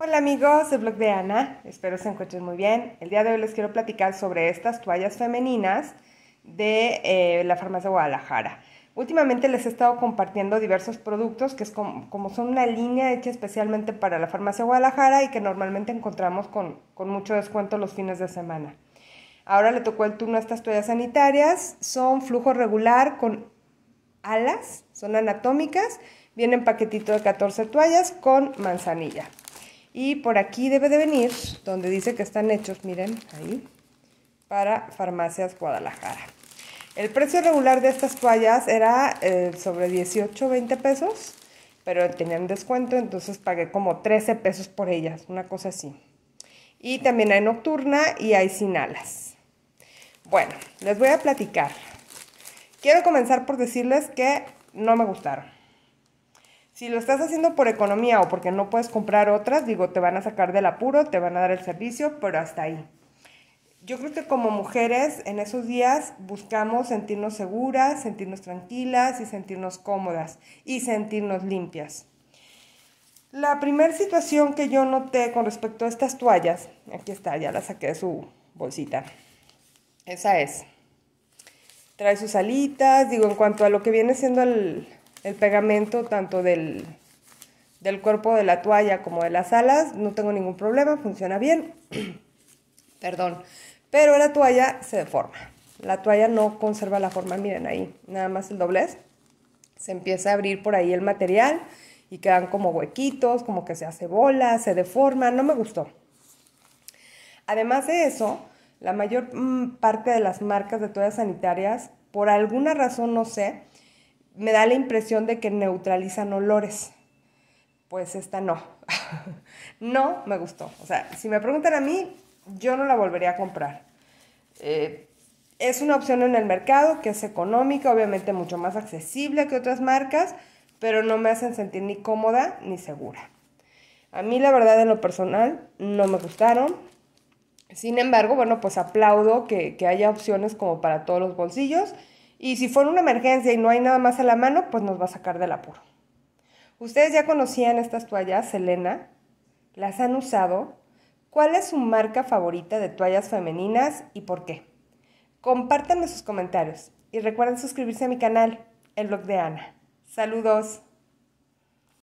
Hola amigos del blog de Ana, espero se encuentren muy bien. El día de hoy les quiero platicar sobre estas toallas femeninas de eh, la farmacia Guadalajara. Últimamente les he estado compartiendo diversos productos que es como, son una línea hecha especialmente para la farmacia Guadalajara y que normalmente encontramos con, con mucho descuento los fines de semana. Ahora le tocó el turno a estas toallas sanitarias, son flujo regular con alas, son anatómicas, vienen paquetito de 14 toallas con manzanilla. Y por aquí debe de venir, donde dice que están hechos, miren, ahí, para Farmacias Guadalajara. El precio regular de estas toallas era eh, sobre 18, 20 pesos, pero tenían descuento, entonces pagué como 13 pesos por ellas, una cosa así. Y también hay nocturna y hay sin alas. Bueno, les voy a platicar. Quiero comenzar por decirles que no me gustaron. Si lo estás haciendo por economía o porque no puedes comprar otras, digo, te van a sacar del apuro, te van a dar el servicio, pero hasta ahí. Yo creo que como mujeres en esos días buscamos sentirnos seguras, sentirnos tranquilas y sentirnos cómodas y sentirnos limpias. La primera situación que yo noté con respecto a estas toallas, aquí está, ya la saqué de su bolsita. Esa es. Trae sus alitas, digo, en cuanto a lo que viene siendo el, el pegamento tanto del, cuerpo de la toalla como de las alas, no tengo ningún problema, funciona bien. Perdón. Pero la toalla se deforma. La toalla no conserva la forma, miren ahí, nada más el doblez. Se empieza a abrir por ahí el material y quedan como huequitos, como que se hace bola, se deforma, no me gustó. Además de eso, la mayor mm, parte de las marcas de toallas sanitarias, por alguna razón no sé, me da la impresión de que neutralizan olores. Pues esta no. no me gustó. O sea, si me preguntan a mí, yo no la volvería a comprar. Eh, es una opción en el mercado que es económica, obviamente mucho más accesible que otras marcas, pero no me hacen sentir ni cómoda ni segura. A mí la verdad en lo personal no me gustaron. Sin embargo, bueno, pues aplaudo que, que haya opciones como para todos los bolsillos y si fuera una emergencia y no hay nada más a la mano, pues nos va a sacar del apuro. Ustedes ya conocían estas toallas, Selena, las han usado. ¿Cuál es su marca favorita de toallas femeninas y por qué? Compártanme sus comentarios y recuerden suscribirse a mi canal, el blog de Ana. Saludos.